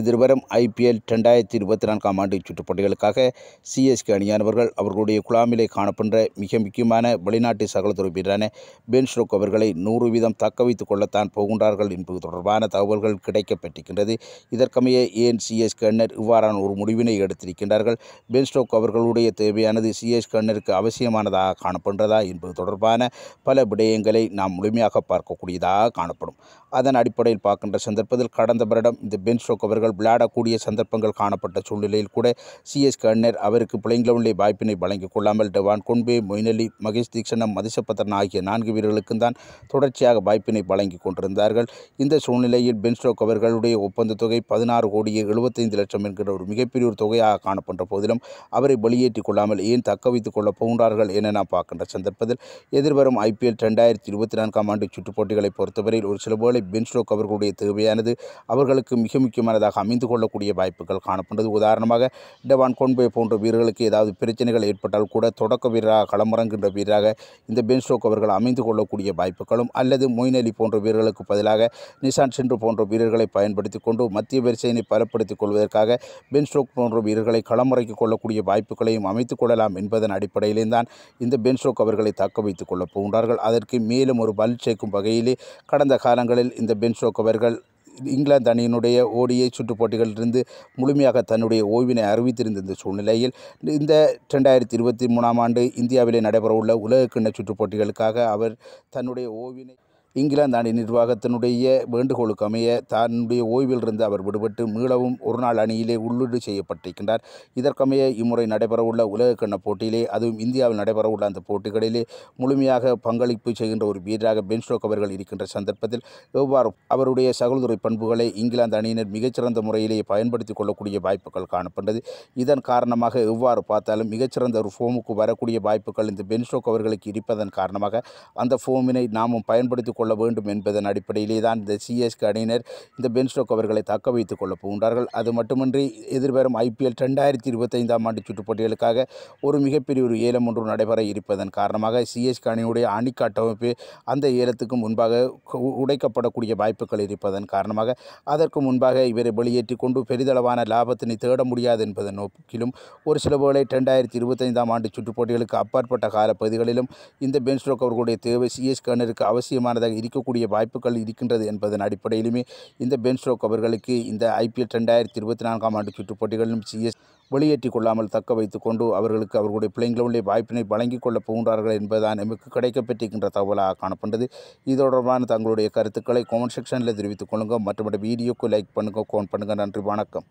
எதிர்வரும் ஐபிஎல் ரெண்டாயிரத்தி இருபத்தி நான்காம் ஆண்டு சுற்றுப்போட்டிகளுக்காக சிஎஸ்கே அணியானவர்கள் அவர்களுடைய குழாமிலே காணப்படுற மிக முக்கியமான வெளிநாட்டு சகலத்துறை வீரரான பென் ஸ்ரோக் அவர்களை நூறு வீதம் தக்க வைத்துக் கொள்ளத்தான் போகின்றார்கள் என்பது தொடர்பான தகவல்கள் கிடைக்கப்பட்டிருக்கின்றது இதற்கமைய ஏன் சிஎஸ்கே அண்ணர் இவ்வாறான ஒரு முடிவினை எடுத்திருக்கின்றார்கள் பென் ஸ்ட்ரோக் அவர்களுடைய தேவையானது சிஎஸ்கே அண்ணருக்கு அவசியமானதாக காணப்படுறதா என்பது தொடர்பான பல விடயங்களை நாம் முழுமையாக பார்க்கக்கூடியதாக காணப்படும் அதன் அடிப்படையில் பார்க்கின்ற சந்தர்ப்பத்தில் கடந்த வருடம் இந்த பென் ஸ்ட்ரோக் அவர்கள் அவர்கள் விளையாடக்கூடிய சந்தர்ப்பங்கள் காணப்பட்ட சூழ்நிலையில் கூட சிஎஸ் கண்ணர் அவருக்கு பிளேயிங் லெவனிலே வாய்ப்பினை வழங்கிக் கொள்ளாமல் டெவான் கொன்பே மொய்னலி மகேஷ் தீக்ஷணம் மதிசபத்தன் ஆகிய நான்கு வீரர்களுக்கும் தான் தொடர்ச்சியாக வாய்ப்பினை வழங்கிக் கொண்டிருந்தார்கள் இந்த சூழ்நிலையில் பென்ஸ்டோக் அவர்களுடைய ஒப்பந்த தொகை பதினாறு கோடியே எழுபத்தைந்து லட்சம் என்கிற ஒரு மிகப்பெரிய ஒரு தொகையாக காணப்பட்ட போதிலும் அவரை வெளியேற்றிக் கொள்ளாமல் ஏன் தக்க வைத்துக் கொள்ளப் போகின்றார்கள் என நான் பார்க்கின்ற சந்தர்ப்பத்தில் எதிர்வரும் ஐபிஎல் ரெண்டாயிரத்தி இருபத்தி நான்காம் ஆண்டு சுற்றுப்போட்டிகளை பொறுத்தவரையில் ஒரு சில வேளை பென்ஸ்டோக் அவர்களுடைய தேவையானது அவர்களுக்கு மிக முக்கியமானதாக வீரர்களாக அமைந்து கொள்ளக்கூடிய வாய்ப்புகள் காணப்படுகிறது உதாரணமாக டெவான் கோன்பே போன்ற வீரர்களுக்கு ஏதாவது பிரச்சனைகள் ஏற்பட்டால் கூட தொடக்க வீரராக களமிறங்குகின்ற வீரராக இந்த பென் அவர்கள் அமைந்து கொள்ளக்கூடிய வாய்ப்புகளும் அல்லது மொய்னலி போன்ற வீரர்களுக்கு பதிலாக நிஷான் சென்று போன்ற வீரர்களை பயன்படுத்தி கொண்டு மத்திய வரிசையினை பலப்படுத்திக் கொள்வதற்காக பென் ஸ்டோக் போன்ற வீரர்களை களமுறைக்கு கொள்ளக்கூடிய வாய்ப்புகளையும் அமைத்துக் கொள்ளலாம் என்பதன் அடிப்படையிலே தான் இந்த பென் அவர்களை தக்க வைத்துக் கொள்ளப் போகின்றார்கள் அதற்கு மேலும் ஒரு பல் சேர்க்கும் வகையிலே கடந்த காலங்களில் இந்த பென் அவர்கள் இங்கிலாந்து அணியினுடைய ஓடியை சுற்றுப் போட்டிகளிலிருந்து முழுமையாக தன்னுடைய ஓய்வினை அறிவித்திருந்த இந்த சூழ்நிலையில் இந்த ரெண்டாயிரத்தி இருபத்தி மூணாம் ஆண்டு இந்தியாவிலே நடைபெறவுள்ள உலக கிண்ண சுற்றுப் போட்டிகளுக்காக அவர் தன்னுடைய ஓய்வினை இங்கிலாந்து அணி நிர்வாகத்தினுடைய வேண்டுகோளுக்கு அமைய தன்னுடைய ஓய்விலிருந்து அவர் விடுபட்டு மீளவும் ஒருநாள் அணியிலே உள்ளீடு செய்யப்பட்டிருக்கின்றார் இதற்கமைய இம்முறை நடைபெறவுள்ள உலகக்கண்ண போட்டியிலே அதுவும் இந்தியாவில் நடைபெறவுள்ள அந்த போட்டிகளிலே முழுமையாக பங்களிப்பு செய்கின்ற ஒரு வீரராக பென் அவர்கள் இருக்கின்ற சந்தர்ப்பத்தில் எவ்வாறு அவருடைய சகோதரி பண்புகளை இங்கிலாந்து அணியினர் மிகச்சிறந்த முறையிலேயே பயன்படுத்திக் கொள்ளக்கூடிய வாய்ப்புகள் காணப்பட்டது இதன் காரணமாக எவ்வாறு பார்த்தாலும் மிகச்சிறந்த ஒரு ஃபோமுக்கு வரக்கூடிய வாய்ப்புகள் இந்த பென் அவர்களுக்கு இருப்பதன் காரணமாக அந்த ஃபோமினை நாமும் பயன்படுத்திக் கொள்ள வேண்டும் என்பதன் அடிப்படையிலே தான் இந்த சிஎஸ்கே அணியினர் இந்த பென் அவர்களை தக்க வைத்துக் கொள்ளப் போகின்றார்கள் அது மட்டுமின்றி எதிர்வரும் ஐபிஎல் ரெண்டாயிரத்தி இருபத்தைந்தாம் ஆண்டு சுற்றுப்போட்டிகளுக்காக ஒரு மிகப்பெரிய ஒரு ஏலம் ஒன்று நடைபெற இருப்பதன் காரணமாக சிஎஸ்கே அணியுடைய அணிக்காட்டமைப்பு அந்த ஏலத்துக்கு முன்பாக உடைக்கப்படக்கூடிய வாய்ப்புகள் இருப்பதன் காரணமாக அதற்கு முன்பாக இவரை வெளியேற்றி கொண்டு பெரிதளவான லாபத்தினை தேட முடியாது என்பதன் நோக்கிலும் ஒரு சில வேளை ரெண்டாயிரத்தி இருபத்தைந்தாம் ஆண்டு சுற்றுப்போட்டிகளுக்கு அப்பாற்பட்ட காலப்பகுதிகளிலும் இந்த பென் அவர்களுடைய தேவை சிஎஸ் கர்னருக்கு அவசியமானதாக இருக்கக்கூடிய வாய்ப்புகள் இருக்கின்றது என்பதன் அடிப்படையிலுமே இந்த பென் ஸ்ட்ரோக் அவர்களுக்கு இந்த ஐபிஎல் ரெண்டாயிரத்தி இருபத்தி நான்காம் ஆண்டு சுற்றுப் போட்டிகளிலும் சிஎஸ் வெளியேற்றிக் கொள்ளாமல் தக்க வைத்துக்கொண்டு அவர்களுக்கு அவர்களுடைய பிள்ளைங்களுடைய வாய்ப்பினை வழங்கிக் கொள்ளப் போகின்றார்கள் என்பதுதான் நமக்கு கிடைக்கப்பட்டிருக்கின்ற தகவலாக காணப்பட்டது இது தொடர்பான தங்களுடைய கருத்துக்களை கமெண்ட் செக்ஷனில் தெரிவித்துக் கொள்ளுங்கள் மற்றும் வீடியோக்கு லைக் பண்ணுங்கள் கோன் பண்ணுங்கள் நன்றி வணக்கம்